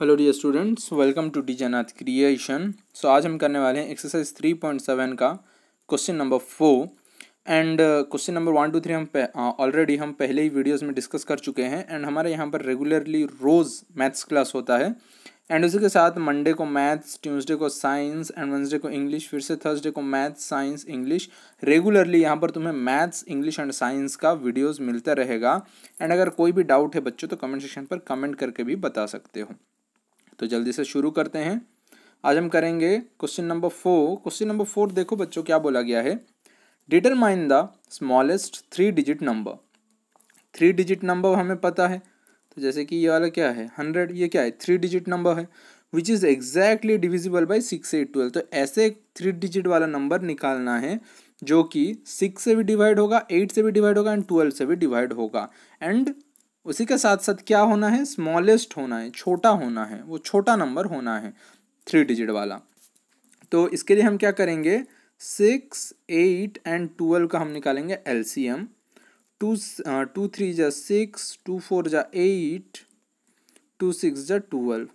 hello the students welcome to the Janath creation so आज हम करने वाले हैं एक्सरसाइज थ्री पॉइंट सेवन का question number four and question number one two three हम ऑलरेडी uh, हम पहले ही वीडियोस में डिस्कस कर चुके हैं एंड हमारे यहाँ पर रेगुलरली रोज़ मैथ्स क्लास होता है एंड उसी के साथ मंडे को मैथ्स ट्यूसडे को साइंस एंड वेंसडे को इंग्लिश फिर से थर्सडे को मैथ्स साइंस इंग्लिश रेगुलरली यहाँ पर तुम्हें मैथ्स इंग्लिश एंड साइंस का वीडियोस मिलता रहेगा एंड अगर कोई भी डाउट है बच्चों तो कमेंट सेक्शन पर कमेंट करके भी बता सकते हो तो जल्दी से शुरू करते हैं आज हम करेंगे question number four question number four देखो बच्चों क्या बोला गया है determine the smallest three digit number three digit number हमें पता है तो जैसे कि ये वाला क्या है हंड्रेड ये क्या है थ्री डिजिट नंबर है which is exactly divisible by six eight twelve तो ऐसे थ्री डिजिट वाला नंबर निकालना है जो कि सिक्स से भी डिवाइड होगा एट से भी डिवाइड होगा एंड ट्वेल्व से भी डिवाइड होगा एंड उसी के साथ साथ क्या होना है स्मॉलेस्ट होना है छोटा होना है वो छोटा नंबर होना है थ्री डिजिट वाला तो इसके लिए हम क्या करेंगे सिक्स एट एंड ट्वेल्व का हम निकालेंगे L C M two two three जा सिक्स टू फोर जा एट टू सिक्स जा ट्वेल्व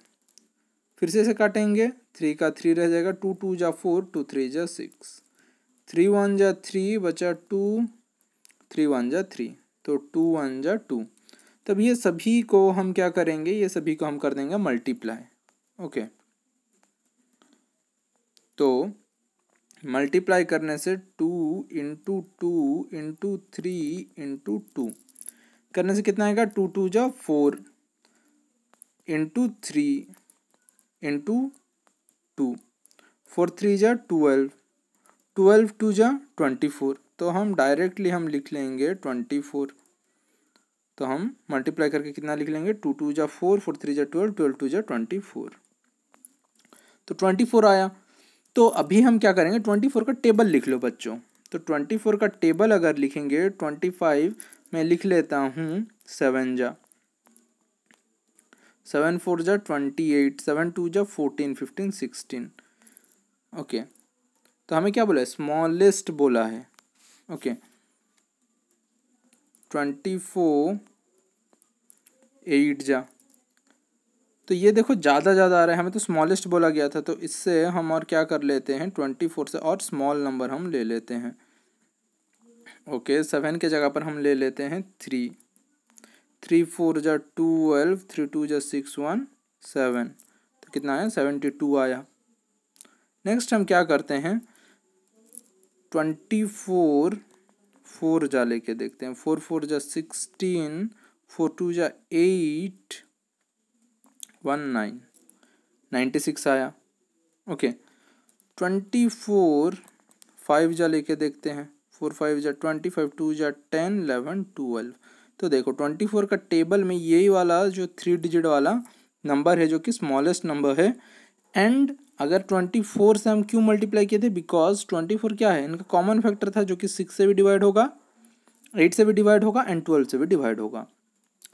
फिर से इसे काटेंगे थ्री का थ्री रह जाएगा टू टू जा फोर टू थ्री जा सिक्स थ्री वन जा थ्री बचा टू थ्री वन जा थ्री तो टू वन जा टू तब ये सभी को हम क्या करेंगे ये सभी को हम कर देंगे मल्टीप्लाई ओके तो मल्टीप्लाई करने से two into two into three into two करने से कितना आएगा टू टू जा four into three into two four three जा ट्वेल्व ट्वेल्व टू जा ट्वेंटी फोर तो हम डायरेक्टली हम लिख लेंगे ट्वेंटी फोर तो हम मल्टीप्लाई करके कितना लिख लेंगे टू टू जा फोर फोर थ्री जा ट्वेल्व ट्वेल्व टू जा ट्वेंटी फोर तो ट्वेंटी फोर आया तो अभी हम क्या करेंगे ट्वेंटी फोर का टेबल लिख लो बच्चों तो ट्वेंटी फोर का टेबल अगर लिखेंगे ट्वेंटी फाइव मैं लिख लेता हूँ सेवन जा सेवन फोर जा ट्वेंटी एट सेवन टू जा फोर्टीन फिफ्टीन सिक्सटीन ओके तो हमें क्या बोला है स्मॉलेस्ट बोला है ओके ट्वेंटी फोर एट जा तो ये देखो ज़्यादा ज़्यादा आ रहा है हमें तो स्मॉलेस्ट बोला गया था तो इससे हम और क्या कर लेते हैं ट्वेंटी फोर से और स्मॉल नंबर हम ले लेते हैं ओके सेवन के जगह पर हम ले लेते हैं थ्री थ्री फोर जा ट्वेल्व थ्री टू जा सिक्स वन सेवन तो कितना आया सेवेंटी टू आया नेक्स्ट हम क्या करते हैं ट्वेंटी फोर फोर जा लेके देखते हैं फोर फोर जा सिक्सटीन फोर टू जा eight one nine ninety six आया ओके ट्वेंटी फोर फाइव जा लेके देखते हैं फोर फाइव जा ट्वेंटी फाइव टू जा टेन इलेवन ट्वेल्व तो देखो ट्वेंटी फोर का टेबल में यही वाला जो थ्री डिजिट वाला नंबर है जो कि स्मॉलेस्ट नंबर है एंड अगर ट्वेंटी फोर से हम क्यों मल्टीप्लाई किए थे बिकॉज ट्वेंटी फोर क्या है इनका कॉमन फैक्टर था जो कि सिक्स से भी डिवाइड होगा एट से भी डिवाइड होगा एंड ट्वेल्व से भी डिवाइड होगा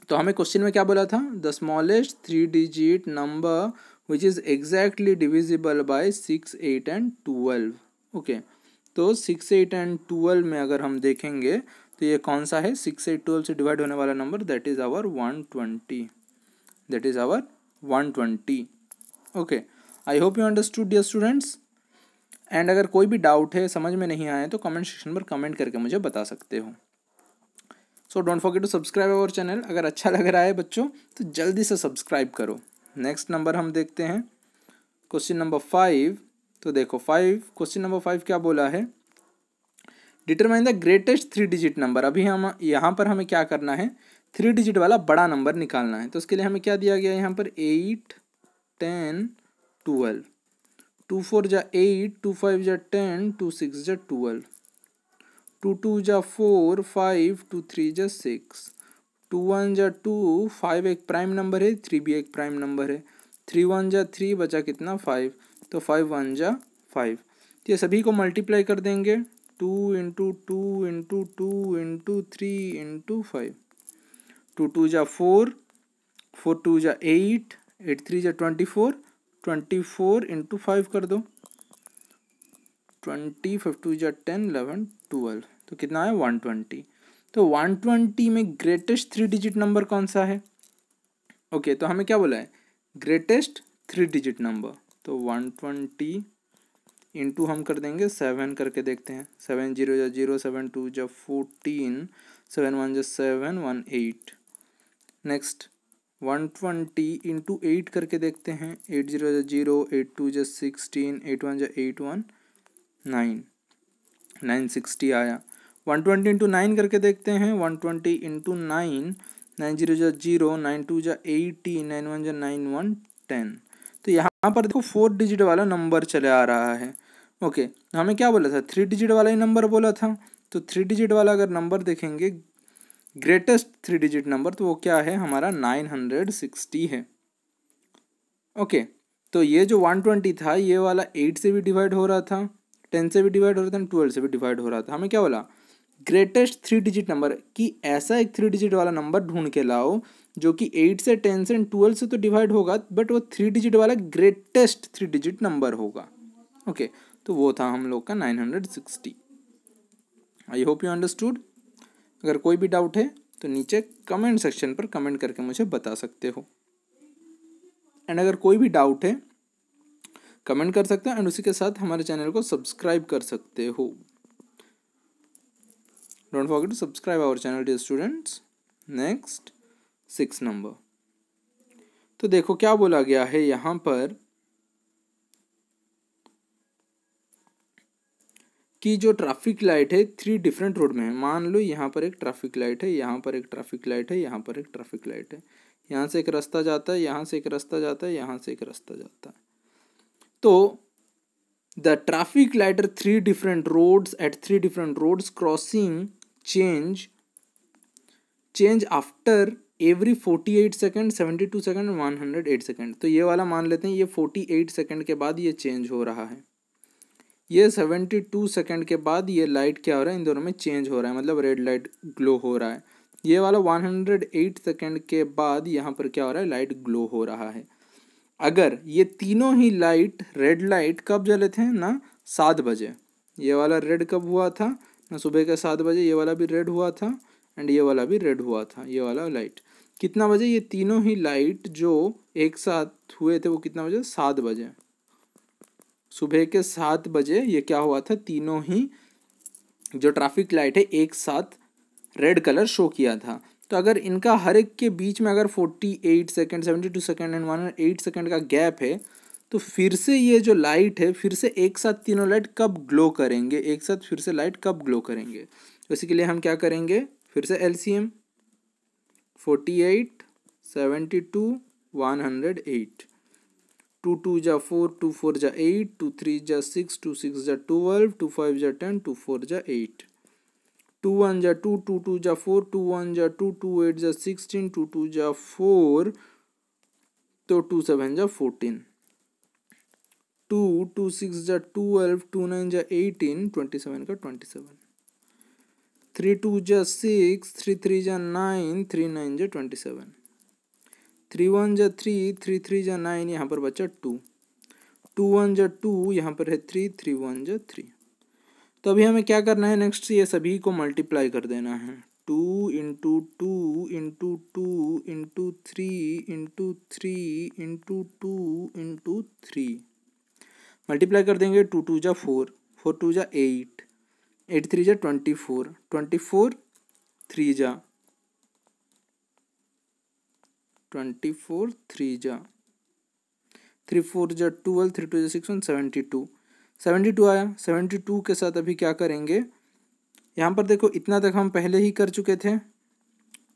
तो हमें क्वेश्चन में क्या बोला था the smallest three digit number which is exactly divisible by six eight and twelve okay तो सिक्स एट एंड ट्वेल्व में अगर हम देखेंगे तो ये कौन सा है सिक्स एट ट्वेल्व से डिवाइड होने वाला number that is our one twenty that is our one twenty okay I hope you understood dear students and अगर कोई भी डाउट है समझ में नहीं आए तो कमेंट सेक्शन पर कमेंट करके मुझे बता सकते हो so don't forget to subscribe our channel अगर अच्छा लग रहा है बच्चों तो जल्दी से सब्सक्राइब करो नेक्स्ट नंबर हम देखते हैं क्वेश्चन नंबर फाइव तो देखो फाइव क्वेश्चन नंबर फाइव क्या बोला है determine the greatest three digit number अभी हम यहाँ पर हमें क्या करना है थ्री डिजिट वाला बड़ा नंबर निकालना है तो उसके लिए हमें क्या दिया गया है यहाँ पर eight ten twelve two four जा एट टू फाइव जा टेन टू सिक्स जा ट्वेल्व टू टू जा फोर फाइव टू थ्री जा सिक्स टू वन जा टू फाइव एक प्राइम नंबर है थ्री भी एक प्राइम नंबर है थ्री वन जा थ्री बचा कितना फाइव तो फाइव वन जा फाइव तो ये सभी को मल्टीप्लाई कर देंगे two into two into two into three into five two two जा फोर फोर टू जा एट एट थ्री जा twenty four twenty four into five कर दो ट्वेंटी फिफ्टी जो टेन इलेवन ट्वेल्व तो कितना है वन ट्वेंटी तो वन ट्वेंटी में ग्रेटेस्ट थ्री डिजिट नंबर कौन सा है ओके okay, तो हमें क्या बोला है ग्रेटेस्ट थ्री डिजिट नंबर तो वन ट्वेंटी इंटू हम कर देंगे सेवन करके देखते हैं सेवन जीरो जो जीरो सेवन टू जो फोर्टीन सेवन वन जो seven one eight next one twenty into eight करके देखते हैं एट जीरो जो जीरो एट टू जो सिक्सटीन एट वन जो eight one nine nine sixty आया वन ट्वेंटी इंटू नाइन करके देखते हैं one twenty into nine nine zero जा जीरो नाइन टू जा एटी नाइन वन जा नाइन वन टेन तो यहाँ पर देखो फोर डिजिट वाला नंबर चले आ रहा है ओके हमें क्या बोला था थ्री डिजिट वाला ही नंबर बोला था तो थ्री डिजिट वाला अगर नंबर देखेंगे ग्रेटेस्ट थ्री डिजिट नंबर तो वो क्या है हमारा नाइन हंड्रेड सिक्सटी है ओके तो ये जो वन ट्वेंटी था ये वाला एट से भी डिवाइड हो रहा था टेन से भी डिवाइड हो रहा था ट्वेल्व से भी डिवाइड हो रहा था हमें क्या बोला ग्रेटेस्ट थ्री डिजिट नंबर कि ऐसा एक थ्री डिजिट वाला नंबर ढूंढ के लाओ जो कि एट से टेन से ट्वेल्व से तो डिवाइड होगा बट वो थ्री डिजिट वाला ग्रेटेस्ट थ्री डिजिट नंबर होगा ओके okay, तो वो था हम लोग का nine hundred sixty I hope you understood अगर कोई भी डाउट है तो नीचे कमेंट सेक्शन पर कमेंट करके मुझे बता सकते हो एंड अगर कोई भी डाउट है कमेंट कर सकते हैं एंड उसी के साथ हमारे चैनल को सब्सक्राइब कर सकते हो don't forget to subscribe our channel to students next six number तो देखो क्या बोला गया है यहाँ पर कि जो ट्रैफिक लाइट है थ्री डिफरेंट रोड में है मान लो यहाँ पर एक ट्रैफिक लाइट है यहाँ पर एक ट्रैफिक लाइट है यहाँ पर एक ट्रैफिक लाइट है यहाँ से एक रास्ता जाता है यहाँ से एक रास्ता जाता है यहाँ से एक रास्ता जाता है तो the traffic lights at three different roads at three different roads crossing change change after every forty eight second seventy two second one hundred eight second तो ये वाला मान लेते हैं ये फोर्टी एट सेकेंड के बाद ये चेंज हो रहा है ये सेवेंटी टू सेकेंड के बाद ये लाइट क्या हो रहा है इन दोनों में चेंज हो रहा है मतलब रेड लाइट ग्लो हो रहा है ये वाला वन हंड्रेड एट सेकेंड के बाद यहाँ पर क्या हो रहा है लाइट ग्लो हो रहा है अगर ये तीनों ही लाइट रेड लाइट कब जले थे ना सात बजे ये वाला रेड कब हुआ था ना सुबह के सात बजे ये वाला भी रेड हुआ था एंड ये वाला भी रेड हुआ था ये वाला लाइट कितना बजे ये तीनों ही लाइट जो एक साथ हुए थे वो कितना बजे सात बजे सुबह के सात बजे ये क्या हुआ था तीनों ही जो ट्रैफिक लाइट है एक साथ रेड कलर शो किया था तो अगर इनका हर एक के बीच में अगर forty eight second seventy two second and one eight second का गैप है तो फिर से ये जो लाइट है फिर से एक साथ तीनों लाइट कब ग्लो करेंगे एक साथ फिर से लाइट कब ग्लो करेंगे तो इसी के लिए हम क्या करेंगे फिर से L C M forty eight seventy two one hundred eight two two जा फोर टू फोर जा एट टू थ्री जा सिक्स टू सिक्स जा ट्वेल्व टू फाइव जा टेन टू फोर जा एट टू वन जा टू टू टू जा four two one जा two two eight जा सिक्सटीन टू टू जा फोर तो टू सेवन जा फोर्टीन टू टू सिक्स जा ट्वेल्व टू नाइन जा एटीन ट्वेंटी सेवन का ट्वेंटी सेवन थ्री टू जा सिक्स थ्री थ्री जा नाइन थ्री नाइन जा ट्वेंटी सेवन थ्री वन जा थ्री थ्री थ्री जा नाइन यहाँ पर बचा टू टू वन जा टू यहाँ पर है थ्री थ्री वन जा थ्री तो अभी हमें क्या करना है नेक्स्ट ये सभी को मल्टीप्लाई कर देना है two into two into two into three into three into two into three multiply कर देंगे टू टू जा फोर फोर टू जा एट एट थ्री जा twenty four twenty four three जा ट्वेंटी फोर थ्री जा थ्री फोर जा twelve three two जा six one seventy two seventy two आया सेवेंटी टू के साथ अभी क्या करेंगे यहाँ पर देखो इतना तक हम पहले ही कर चुके थे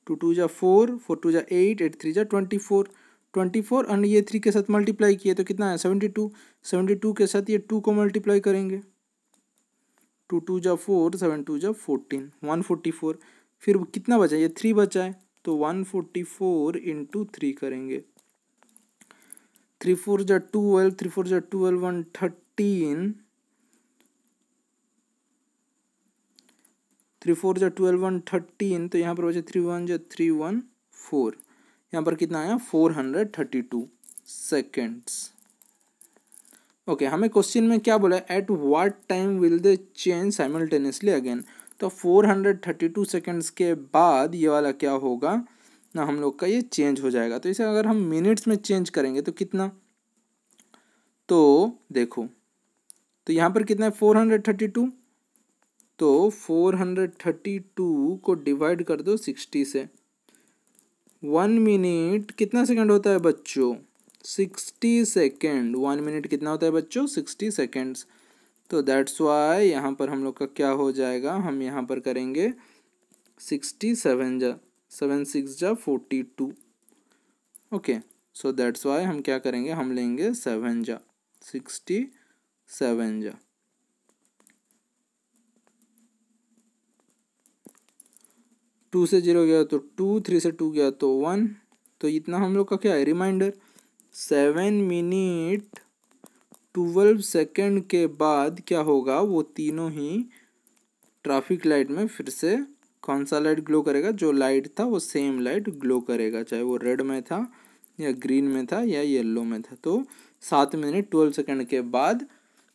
टू टू जा फोर फोर टू जा एट एट थ्री जा twenty four twenty four and ये थ्री के साथ मल्टीप्लाई किए तो कितना है सेवेंटी टू सेवेंटी टू के साथ ये टू को मल्टीप्लाई करेंगे टू टू जा फोर सेवन टू जा फोर्टीन वन फोर्टी फोर फिर कितना बचा ये थ्री बचा है तो one forty four into three करेंगे थ्री फोर जा टूवेल्व थ्री फोर जा टूवेल्व वन थर्टी तीन थ्री फोर जो ट्वेल्व वन थर्टीन तो यहाँ पर बचे थ्री वन जो थ्री वन फोर यहाँ पर कितना आया four hundred thirty two seconds okay हमें क्वेश्चन में क्या बोला at what time will they change simultaneously again तो four hundred thirty two seconds के बाद ये वाला क्या होगा ना हम लोग का ये चेंज हो जाएगा तो इसे अगर हम मिनट्स में चेंज करेंगे तो कितना तो देखो तो यहाँ पर कितना है फोर हंड्रेड थर्टी टू तो फोर हंड्रेड थर्टी टू को डिवाइड कर दो सिक्सटी से वन मिनट कितना सेकंड होता है बच्चों सिक्सटी सेकेंड वन मिनट कितना होता है बच्चों सिक्सटी सेकेंड्स तो दैट्स वाई यहाँ पर हम लोग का क्या हो जाएगा हम यहाँ पर करेंगे सिक्सटी सेवन जा सेवन सिक्स जा forty two okay so that's why हम क्या करेंगे हम लेंगे सेवन जा सिक्सटी सेवन जा टू से जीरो गया तो टू थ्री से टू गया तो वन तो इतना हम लोग का क्या है remainder seven minute twelve second के बाद क्या होगा वो तीनों ही ट्रैफिक लाइट में फिर से कौन सा लाइट ग्लो करेगा जो लाइट था वो सेम लाइट ग्लो करेगा चाहे वो रेड में था या ग्रीन में था या येलो में था तो सात मिनट ट्वेल्व सेकेंड के बाद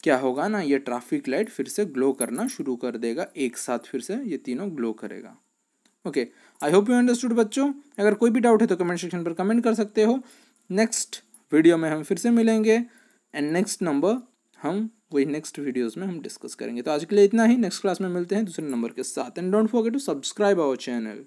क्या होगा ना ये ट्रैफिक लाइट फिर से ग्लो करना शुरू कर देगा एक साथ फिर से ये तीनों ग्लो करेगा okay I hope you understood बच्चों अगर कोई भी डाउट है तो कमेंट सेक्शन पर कमेंट कर सकते हो नेक्स्ट वीडियो में हम फिर से मिलेंगे एंड नेक्स्ट नंबर हम वही नेक्स्ट वीडियोस में हम डिस्कस करेंगे तो आज के लिए इतना ही नेक्स्ट क्लास में मिलते हैं दूसरे नंबर के साथ and don't forget to subscribe our channel